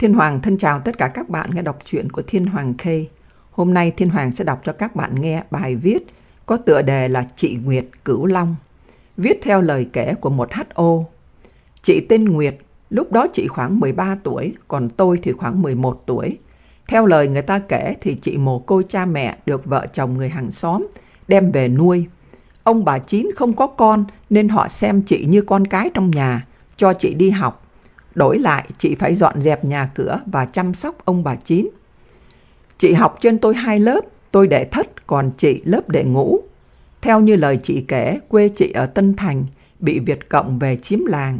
Thiên Hoàng thân chào tất cả các bạn nghe đọc truyện của Thiên Hoàng K. Hôm nay Thiên Hoàng sẽ đọc cho các bạn nghe bài viết có tựa đề là Chị Nguyệt Cửu Long, viết theo lời kể của một HO. Chị tên Nguyệt, lúc đó chị khoảng 13 tuổi, còn tôi thì khoảng 11 tuổi. Theo lời người ta kể thì chị mồ côi cha mẹ được vợ chồng người hàng xóm đem về nuôi. Ông bà Chín không có con nên họ xem chị như con cái trong nhà, cho chị đi học Đổi lại, chị phải dọn dẹp nhà cửa và chăm sóc ông bà Chín. Chị học trên tôi hai lớp, tôi để thất, còn chị lớp để ngủ. Theo như lời chị kể, quê chị ở Tân Thành, bị Việt Cộng về chiếm làng.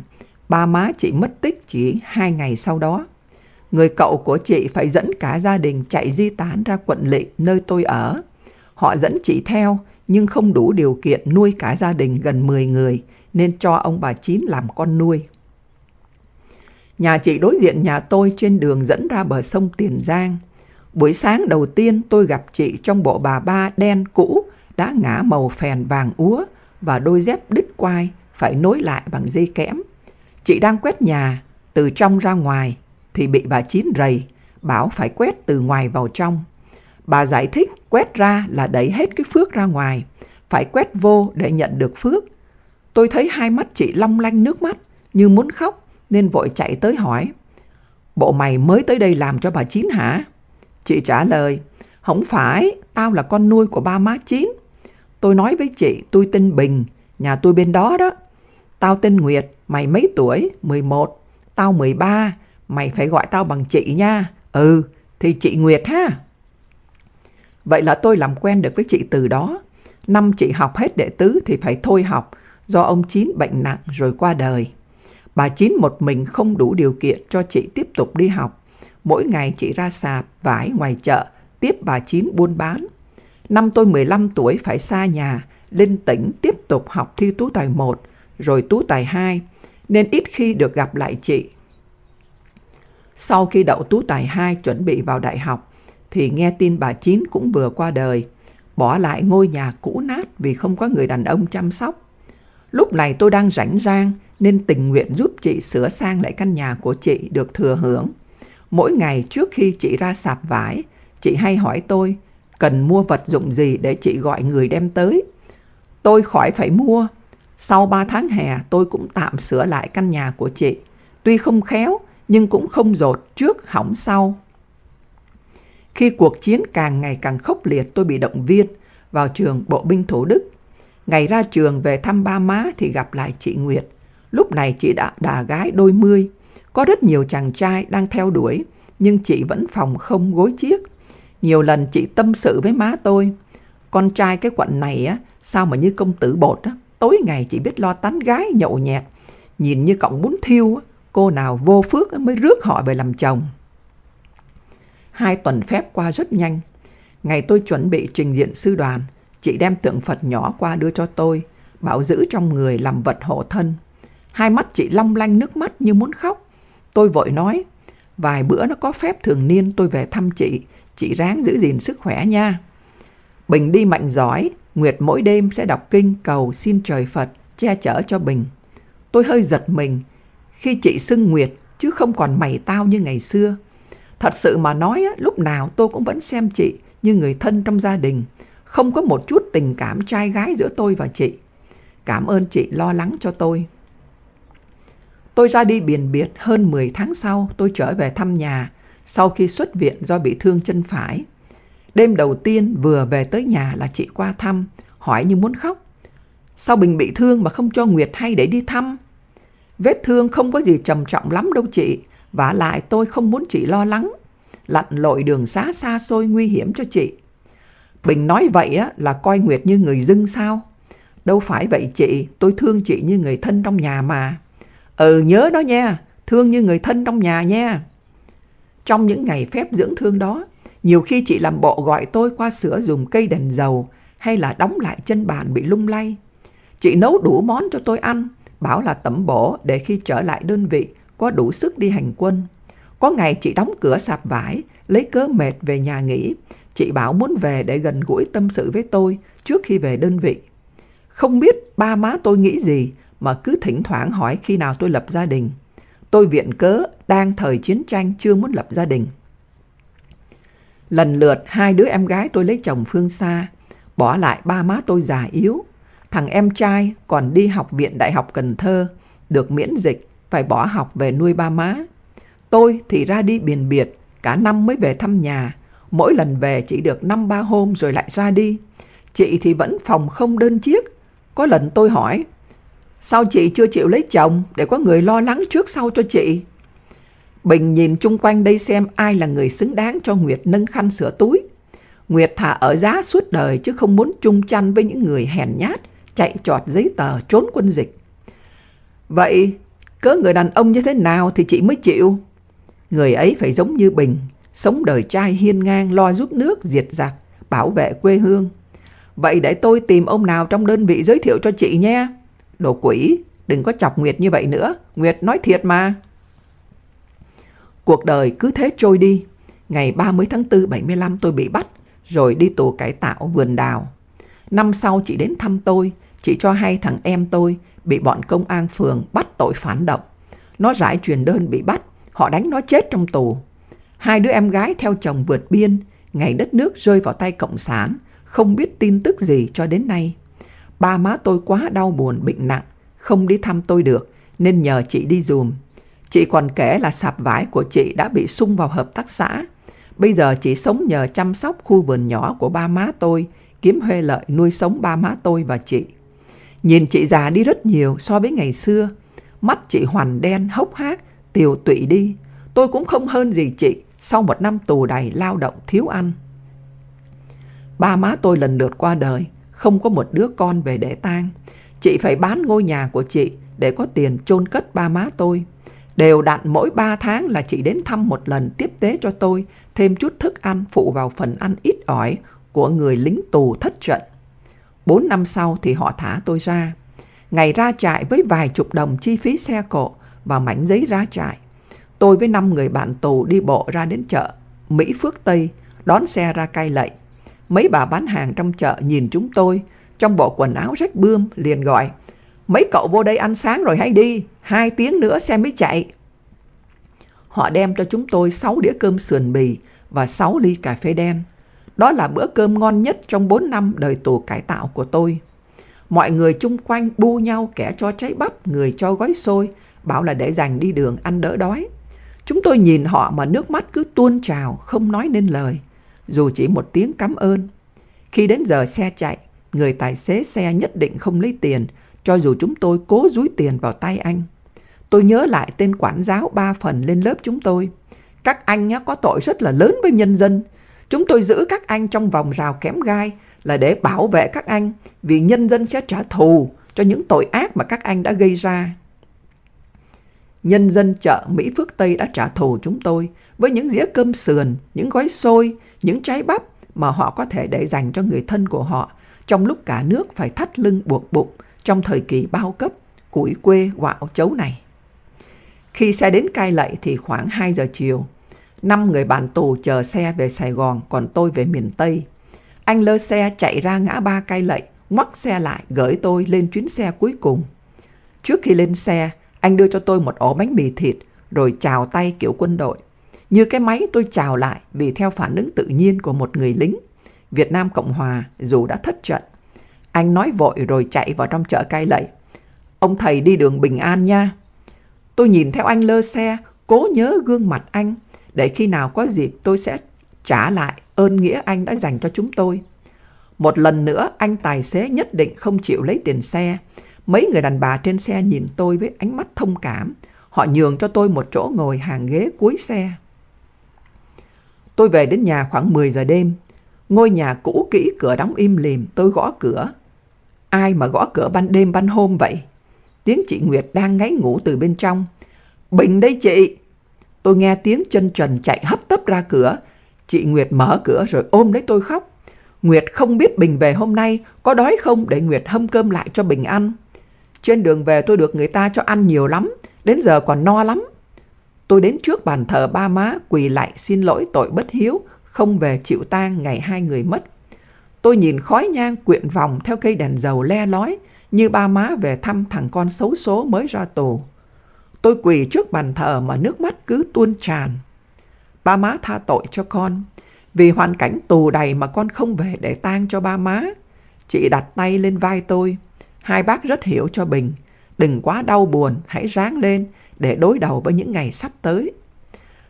Ba má chị mất tích chỉ hai ngày sau đó. Người cậu của chị phải dẫn cả gia đình chạy di tán ra quận lỵ nơi tôi ở. Họ dẫn chị theo, nhưng không đủ điều kiện nuôi cả gia đình gần 10 người, nên cho ông bà Chín làm con nuôi. Nhà chị đối diện nhà tôi trên đường dẫn ra bờ sông Tiền Giang. Buổi sáng đầu tiên tôi gặp chị trong bộ bà ba đen cũ đã ngã màu phèn vàng úa và đôi dép đứt quai phải nối lại bằng dây kẽm. Chị đang quét nhà từ trong ra ngoài thì bị bà Chín rầy bảo phải quét từ ngoài vào trong. Bà giải thích quét ra là đẩy hết cái phước ra ngoài, phải quét vô để nhận được phước. Tôi thấy hai mắt chị long lanh nước mắt như muốn khóc nên vội chạy tới hỏi. Bộ mày mới tới đây làm cho bà Chín hả? Chị trả lời, không phải, tao là con nuôi của ba má Chín. Tôi nói với chị, tôi tên Bình, nhà tôi bên đó đó. Tao tên Nguyệt, mày mấy tuổi? 11. Tao 13, mày phải gọi tao bằng chị nha. Ừ, thì chị Nguyệt ha. Vậy là tôi làm quen được với chị từ đó. Năm chị học hết đệ tứ thì phải thôi học do ông Chín bệnh nặng rồi qua đời. Bà Chín một mình không đủ điều kiện cho chị tiếp tục đi học. Mỗi ngày chị ra sạp, vải ngoài chợ, tiếp bà Chín buôn bán. Năm tôi 15 tuổi phải xa nhà, lên tỉnh tiếp tục học thi tú tài 1, rồi tú tài 2, nên ít khi được gặp lại chị. Sau khi đậu tú tài 2 chuẩn bị vào đại học, thì nghe tin bà Chín cũng vừa qua đời, bỏ lại ngôi nhà cũ nát vì không có người đàn ông chăm sóc. Lúc này tôi đang rảnh rang, nên tình nguyện giúp chị sửa sang lại căn nhà của chị được thừa hưởng. Mỗi ngày trước khi chị ra sạp vải, chị hay hỏi tôi cần mua vật dụng gì để chị gọi người đem tới. Tôi khỏi phải mua. Sau 3 tháng hè, tôi cũng tạm sửa lại căn nhà của chị. Tuy không khéo, nhưng cũng không dột trước hỏng sau. Khi cuộc chiến càng ngày càng khốc liệt, tôi bị động viên vào trường bộ binh Thủ Đức. Ngày ra trường về thăm ba má thì gặp lại chị Nguyệt – Lúc này chị đã đà gái đôi mươi, có rất nhiều chàng trai đang theo đuổi, nhưng chị vẫn phòng không gối chiếc. Nhiều lần chị tâm sự với má tôi, con trai cái quận này á, sao mà như công tử bột á, tối ngày chị biết lo tán gái nhậu nhẹt, nhìn như cọng bún thiêu á, cô nào vô phước mới rước họ về làm chồng. Hai tuần phép qua rất nhanh. Ngày tôi chuẩn bị trình diện sư đoàn, chị đem tượng Phật nhỏ qua đưa cho tôi, bảo giữ trong người làm vật hộ thân. Hai mắt chị long lanh nước mắt như muốn khóc. Tôi vội nói, vài bữa nó có phép thường niên tôi về thăm chị, chị ráng giữ gìn sức khỏe nha. Bình đi mạnh giỏi, Nguyệt mỗi đêm sẽ đọc kinh cầu xin trời Phật che chở cho Bình. Tôi hơi giật mình khi chị xưng Nguyệt chứ không còn mày tao như ngày xưa. Thật sự mà nói lúc nào tôi cũng vẫn xem chị như người thân trong gia đình, không có một chút tình cảm trai gái giữa tôi và chị. Cảm ơn chị lo lắng cho tôi. Tôi ra đi biển biệt hơn 10 tháng sau tôi trở về thăm nhà sau khi xuất viện do bị thương chân phải. Đêm đầu tiên vừa về tới nhà là chị qua thăm, hỏi như muốn khóc. Sao Bình bị thương mà không cho Nguyệt hay để đi thăm? Vết thương không có gì trầm trọng lắm đâu chị, và lại tôi không muốn chị lo lắng. Lặn lội đường xá xa xôi nguy hiểm cho chị. Bình nói vậy á, là coi Nguyệt như người dưng sao? Đâu phải vậy chị, tôi thương chị như người thân trong nhà mà. Ừ nhớ đó nha, thương như người thân trong nhà nha. Trong những ngày phép dưỡng thương đó, nhiều khi chị làm bộ gọi tôi qua sửa dùng cây đèn dầu hay là đóng lại chân bàn bị lung lay. Chị nấu đủ món cho tôi ăn, bảo là tẩm bổ để khi trở lại đơn vị có đủ sức đi hành quân. Có ngày chị đóng cửa sạp vải, lấy cớ mệt về nhà nghỉ. Chị bảo muốn về để gần gũi tâm sự với tôi trước khi về đơn vị. Không biết ba má tôi nghĩ gì mà cứ thỉnh thoảng hỏi khi nào tôi lập gia đình. Tôi viện cớ đang thời chiến tranh chưa muốn lập gia đình. Lần lượt hai đứa em gái tôi lấy chồng phương xa, bỏ lại ba má tôi già yếu. Thằng em trai còn đi học viện Đại học Cần Thơ, được miễn dịch, phải bỏ học về nuôi ba má. Tôi thì ra đi biển biệt, cả năm mới về thăm nhà. Mỗi lần về chỉ được năm ba hôm rồi lại ra đi. Chị thì vẫn phòng không đơn chiếc. Có lần tôi hỏi, Sao chị chưa chịu lấy chồng để có người lo lắng trước sau cho chị? Bình nhìn chung quanh đây xem ai là người xứng đáng cho Nguyệt nâng khăn sửa túi. Nguyệt thả ở giá suốt đời chứ không muốn chung chăn với những người hèn nhát, chạy trọt giấy tờ trốn quân dịch. Vậy, cớ người đàn ông như thế nào thì chị mới chịu? Người ấy phải giống như Bình, sống đời trai hiên ngang lo giúp nước, diệt giặc, bảo vệ quê hương. Vậy để tôi tìm ông nào trong đơn vị giới thiệu cho chị nhé. Đồ quỷ, đừng có chọc Nguyệt như vậy nữa. Nguyệt nói thiệt mà. Cuộc đời cứ thế trôi đi. Ngày 30 tháng 4 75 tôi bị bắt, rồi đi tù cải tạo vườn đào. Năm sau chị đến thăm tôi, chị cho hay thằng em tôi bị bọn công an phường bắt tội phản động. Nó giải truyền đơn bị bắt, họ đánh nó chết trong tù. Hai đứa em gái theo chồng vượt biên, ngày đất nước rơi vào tay Cộng sản, không biết tin tức gì cho đến nay. Ba má tôi quá đau buồn, bệnh nặng, không đi thăm tôi được nên nhờ chị đi dùm. Chị còn kể là sạp vải của chị đã bị sung vào hợp tác xã. Bây giờ chị sống nhờ chăm sóc khu vườn nhỏ của ba má tôi, kiếm huê lợi nuôi sống ba má tôi và chị. Nhìn chị già đi rất nhiều so với ngày xưa. Mắt chị hoàn đen, hốc hác, tiều tụy đi. Tôi cũng không hơn gì chị sau một năm tù đầy lao động thiếu ăn. Ba má tôi lần lượt qua đời, không có một đứa con về để tang. Chị phải bán ngôi nhà của chị để có tiền chôn cất ba má tôi. Đều đặn mỗi ba tháng là chị đến thăm một lần tiếp tế cho tôi, thêm chút thức ăn phụ vào phần ăn ít ỏi của người lính tù thất trận. bốn năm sau thì họ thả tôi ra. Ngày ra trại với vài chục đồng chi phí xe cộ và mảnh giấy ra trại. Tôi với năm người bạn tù đi bộ ra đến chợ Mỹ Phước Tây, đón xe ra cai lậy mấy bà bán hàng trong chợ nhìn chúng tôi, trong bộ quần áo rách bươm, liền gọi, mấy cậu vô đây ăn sáng rồi hay đi, hai tiếng nữa xe mới chạy. Họ đem cho chúng tôi 6 đĩa cơm sườn bì và 6 ly cà phê đen. Đó là bữa cơm ngon nhất trong 4 năm đời tù cải tạo của tôi. Mọi người chung quanh bu nhau kẻ cho trái bắp, người cho gói xôi, bảo là để dành đi đường ăn đỡ đói. Chúng tôi nhìn họ mà nước mắt cứ tuôn trào, không nói nên lời dù chỉ một tiếng cảm ơn. Khi đến giờ xe chạy, người tài xế xe nhất định không lấy tiền, cho dù chúng tôi cố dúi tiền vào tay anh. Tôi nhớ lại tên quản giáo ba phần lên lớp chúng tôi. Các anh nhá, có tội rất là lớn với nhân dân. Chúng tôi giữ các anh trong vòng rào kém gai là để bảo vệ các anh vì nhân dân sẽ trả thù cho những tội ác mà các anh đã gây ra. Nhân dân chợ Mỹ Phước Tây đã trả thù chúng tôi với những dĩa cơm sườn, những gói xôi, những trái bắp mà họ có thể để dành cho người thân của họ trong lúc cả nước phải thắt lưng buộc bụng trong thời kỳ bao cấp, củi quê quạo chấu này. Khi xe đến cai lậy thì khoảng 2 giờ chiều, năm người bạn tù chờ xe về Sài Gòn còn tôi về miền Tây. Anh lơ xe chạy ra ngã ba cai lậy, ngoắc xe lại gửi tôi lên chuyến xe cuối cùng. Trước khi lên xe, anh đưa cho tôi một ổ bánh mì thịt rồi chào tay kiểu quân đội. Như cái máy tôi chào lại vì theo phản ứng tự nhiên của một người lính. Việt Nam Cộng Hòa dù đã thất trận. Anh nói vội rồi chạy vào trong chợ cai lậy. Ông thầy đi đường bình an nha. Tôi nhìn theo anh lơ xe, cố nhớ gương mặt anh, để khi nào có dịp tôi sẽ trả lại ơn nghĩa anh đã dành cho chúng tôi. Một lần nữa, anh tài xế nhất định không chịu lấy tiền xe. Mấy người đàn bà trên xe nhìn tôi với ánh mắt thông cảm. Họ nhường cho tôi một chỗ ngồi hàng ghế cuối xe. Tôi về đến nhà khoảng 10 giờ đêm. Ngôi nhà cũ kỹ cửa đóng im lìm, tôi gõ cửa. Ai mà gõ cửa ban đêm ban hôm vậy? Tiếng chị Nguyệt đang ngáy ngủ từ bên trong. Bình đây chị! Tôi nghe tiếng chân trần chạy hấp tấp ra cửa. Chị Nguyệt mở cửa rồi ôm lấy tôi khóc. Nguyệt không biết Bình về hôm nay có đói không để Nguyệt hâm cơm lại cho Bình ăn. Trên đường về tôi được người ta cho ăn nhiều lắm, đến giờ còn no lắm. Tôi đến trước bàn thờ ba má quỳ lại xin lỗi tội bất hiếu, không về chịu tang ngày hai người mất. Tôi nhìn khói nhang quyện vòng theo cây đèn dầu le lói, như ba má về thăm thằng con xấu số mới ra tù. Tôi quỳ trước bàn thờ mà nước mắt cứ tuôn tràn. Ba má tha tội cho con, vì hoàn cảnh tù đầy mà con không về để tang cho ba má. Chị đặt tay lên vai tôi, hai bác rất hiểu cho Bình, đừng quá đau buồn, hãy ráng lên, để đối đầu với những ngày sắp tới.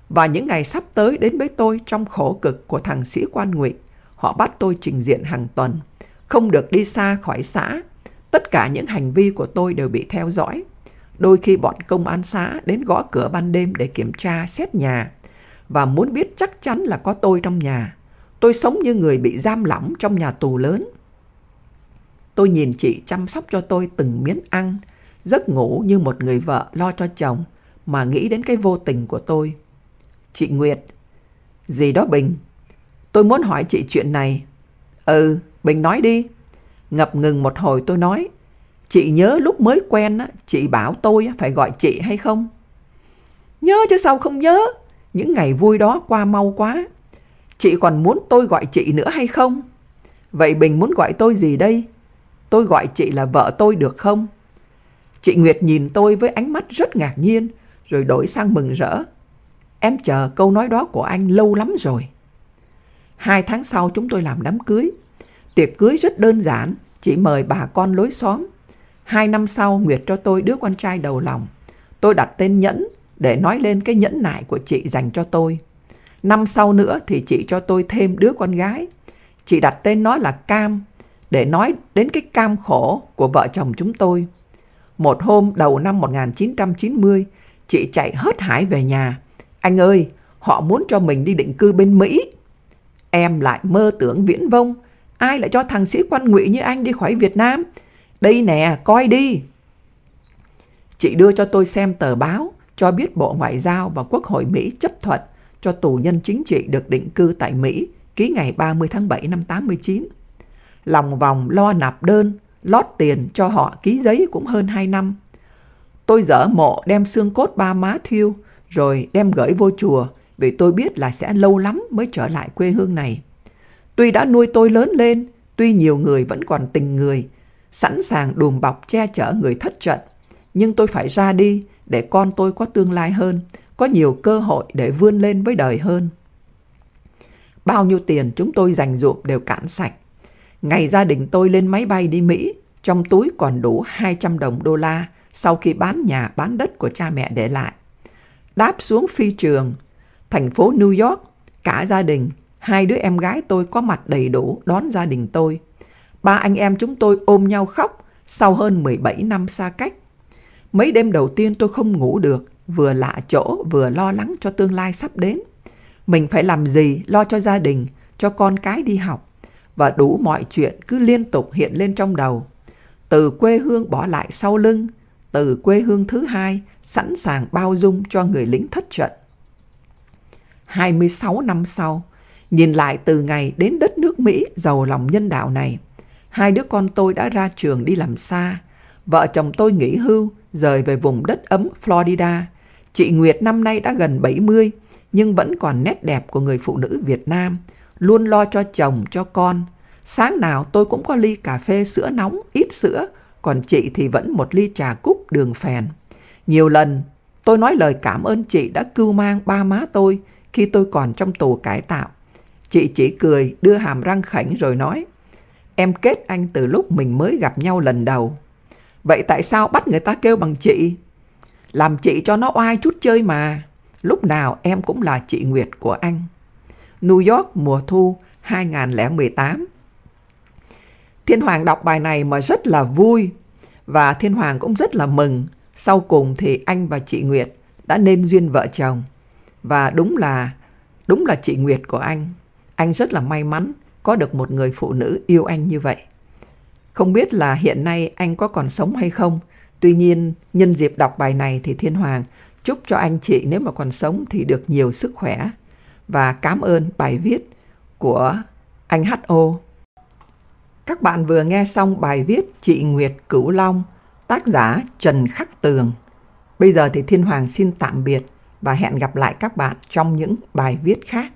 Và những ngày sắp tới đến với tôi trong khổ cực của thằng sĩ quan ngụy, họ bắt tôi trình diện hàng tuần, không được đi xa khỏi xã. Tất cả những hành vi của tôi đều bị theo dõi. Đôi khi bọn công an xã đến gõ cửa ban đêm để kiểm tra, xét nhà và muốn biết chắc chắn là có tôi trong nhà. Tôi sống như người bị giam lỏng trong nhà tù lớn. Tôi nhìn chị chăm sóc cho tôi từng miếng ăn, giấc ngủ như một người vợ lo cho chồng mà nghĩ đến cái vô tình của tôi. Chị Nguyệt, gì đó Bình, tôi muốn hỏi chị chuyện này. Ừ, Bình nói đi. Ngập ngừng một hồi tôi nói, chị nhớ lúc mới quen chị bảo tôi phải gọi chị hay không? Nhớ chứ sao không nhớ, những ngày vui đó qua mau quá. Chị còn muốn tôi gọi chị nữa hay không? Vậy Bình muốn gọi tôi gì đây? Tôi gọi chị là vợ tôi được không? Chị Nguyệt nhìn tôi với ánh mắt rất ngạc nhiên, rồi đổi sang mừng rỡ. Em chờ câu nói đó của anh lâu lắm rồi. Hai tháng sau chúng tôi làm đám cưới. Tiệc cưới rất đơn giản, chỉ mời bà con lối xóm. Hai năm sau Nguyệt cho tôi đứa con trai đầu lòng. Tôi đặt tên Nhẫn để nói lên cái nhẫn nại của chị dành cho tôi. Năm sau nữa thì chị cho tôi thêm đứa con gái. Chị đặt tên nó là Cam để nói đến cái cam khổ của vợ chồng chúng tôi. Một hôm đầu năm 1990, chị chạy hớt hải về nhà. Anh ơi, họ muốn cho mình đi định cư bên Mỹ. Em lại mơ tưởng viễn vông, ai lại cho thằng sĩ quan ngụy như anh đi khỏi Việt Nam? Đây nè, coi đi. Chị đưa cho tôi xem tờ báo cho biết Bộ Ngoại giao và Quốc hội Mỹ chấp thuận cho tù nhân chính trị được định cư tại Mỹ ký ngày 30 tháng 7 năm 89. Lòng vòng lo nạp đơn, lót tiền cho họ ký giấy cũng hơn 2 năm. Tôi dở mộ đem xương cốt ba má thiêu, rồi đem gửi vô chùa, vì tôi biết là sẽ lâu lắm mới trở lại quê hương này. Tuy đã nuôi tôi lớn lên, tuy nhiều người vẫn còn tình người, sẵn sàng đùm bọc che chở người thất trận, nhưng tôi phải ra đi để con tôi có tương lai hơn, có nhiều cơ hội để vươn lên với đời hơn. Bao nhiêu tiền chúng tôi dành dụm đều cạn sạch, Ngày gia đình tôi lên máy bay đi Mỹ, trong túi còn đủ 200 đồng đô la sau khi bán nhà bán đất của cha mẹ để lại. Đáp xuống phi trường, thành phố New York, cả gia đình, hai đứa em gái tôi có mặt đầy đủ đón gia đình tôi. Ba anh em chúng tôi ôm nhau khóc sau hơn 17 năm xa cách. Mấy đêm đầu tiên tôi không ngủ được, vừa lạ chỗ vừa lo lắng cho tương lai sắp đến. Mình phải làm gì lo cho gia đình, cho con cái đi học và đủ mọi chuyện cứ liên tục hiện lên trong đầu. Từ quê hương bỏ lại sau lưng, từ quê hương thứ hai sẵn sàng bao dung cho người lính thất trận. 26 năm sau, nhìn lại từ ngày đến đất nước Mỹ giàu lòng nhân đạo này, hai đứa con tôi đã ra trường đi làm xa. Vợ chồng tôi nghỉ hưu, rời về vùng đất ấm Florida. Chị Nguyệt năm nay đã gần 70, nhưng vẫn còn nét đẹp của người phụ nữ Việt Nam – luôn lo cho chồng, cho con. Sáng nào tôi cũng có ly cà phê sữa nóng, ít sữa, còn chị thì vẫn một ly trà cúc đường phèn. Nhiều lần, tôi nói lời cảm ơn chị đã cưu mang ba má tôi khi tôi còn trong tù cải tạo. Chị chỉ cười, đưa hàm răng khảnh rồi nói, em kết anh từ lúc mình mới gặp nhau lần đầu. Vậy tại sao bắt người ta kêu bằng chị? Làm chị cho nó oai chút chơi mà. Lúc nào em cũng là chị Nguyệt của anh. New York mùa thu 2018. Thiên Hoàng đọc bài này mà rất là vui và Thiên Hoàng cũng rất là mừng. Sau cùng thì anh và chị Nguyệt đã nên duyên vợ chồng và đúng là đúng là chị Nguyệt của anh. Anh rất là may mắn có được một người phụ nữ yêu anh như vậy. Không biết là hiện nay anh có còn sống hay không. Tuy nhiên, nhân dịp đọc bài này thì Thiên Hoàng chúc cho anh chị nếu mà còn sống thì được nhiều sức khỏe và cảm ơn bài viết của anh HO. Các bạn vừa nghe xong bài viết Chị Nguyệt Cửu Long, tác giả Trần Khắc Tường. Bây giờ thì Thiên Hoàng xin tạm biệt và hẹn gặp lại các bạn trong những bài viết khác.